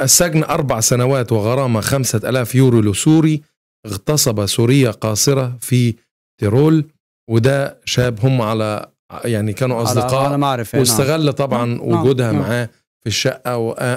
السجن أربع سنوات وغرامة خمسة ألاف يورو لسوري اغتصب سورية قاصرة في تيرول وده شاب هم على يعني كانوا أصدقاء على معرفة نعم. واستغل طبعا نعم،, نعم. وجودها نعم. معاه في الشقة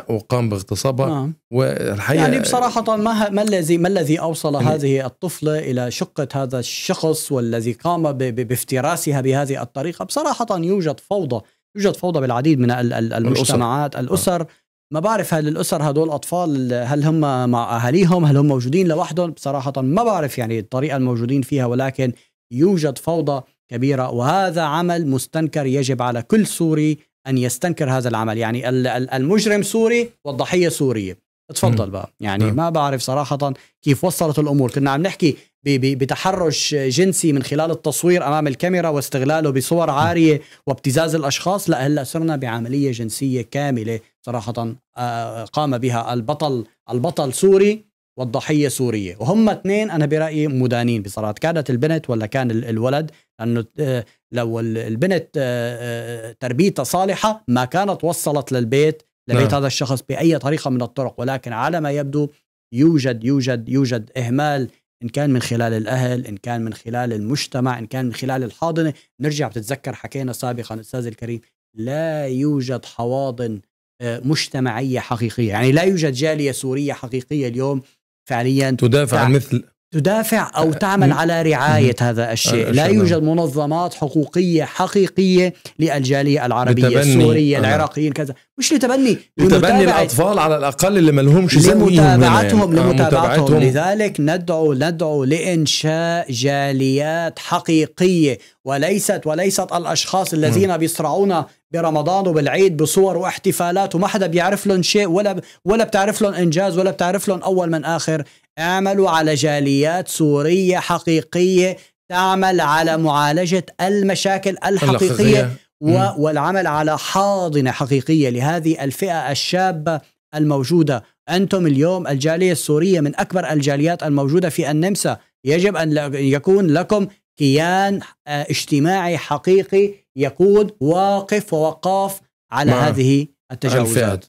وقام باغتصابها نعم. والحقيقة يعني بصراحة ما ما الذي ما الذي أوصل يعني هذه الطفلة إلى شقة هذا الشخص والذي قام بافتراسها بهذه الطريقة بصراحة يوجد فوضى يوجد فوضى بالعديد من المجتمعات الأسر, الأسر. ما بعرف هل الاسر هدول الاطفال هل هم مع اهاليهم هل هم موجودين لوحدهم بصراحه ما بعرف يعني الطريقه الموجودين فيها ولكن يوجد فوضى كبيره وهذا عمل مستنكر يجب على كل سوري ان يستنكر هذا العمل يعني المجرم سوري والضحيه سوريه تفضل بقى يعني نعم. ما بعرف صراحه كيف وصلت الامور كنا عم نحكي بتحرش جنسي من خلال التصوير امام الكاميرا واستغلاله بصور عاريه وابتزاز الاشخاص لا هلا صرنا بعمليه جنسيه كامله صراحة آه، قام بها البطل البطل سوري والضحية سورية وهم اثنين أنا برأيي مدانين بصراحة كانت البنت ولا كان الولد لأنه آه، لو البنت آه، تربيتها صالحة ما كانت وصلت للبيت لبيت نعم. هذا الشخص بأي طريقة من الطرق ولكن على ما يبدو يوجد يوجد يوجد إهمال إن كان من خلال الأهل إن كان من خلال المجتمع إن كان من خلال الحاضنة نرجع بتتذكر حكينا سابقا أستاذ الكريم لا يوجد حواضن مجتمعيه حقيقيه يعني لا يوجد جاليه سوريه حقيقيه اليوم فعليا تدافع عن مثل تدافع او تعمل على رعايه هذا الشيء، لا يوجد منظمات حقوقيه حقيقيه للجاليه العربيه السوريه العراقيين كذا، مش لتبني لتبني الاطفال على الاقل اللي ما لهمش يعني. لمتابعتهم آه، لمتابعتهم لذلك ندعو ندعو لانشاء جاليات حقيقيه وليست وليست الاشخاص الذين بيصرعون برمضان وبالعيد بصور واحتفالات وما حدا بيعرف لهم شيء ولا ولا بتعرف لهم انجاز ولا بتعرف لهم اول من اخر اعملوا على جاليات سوريه حقيقيه تعمل على معالجه المشاكل الحقيقيه و... والعمل على حاضنه حقيقيه لهذه الفئه الشابه الموجوده انتم اليوم الجاليه السوريه من اكبر الجاليات الموجوده في النمسا يجب ان يكون لكم كيان آه، اجتماعي حقيقي يكون واقف ووقاف على نعم. هذه التجاوزات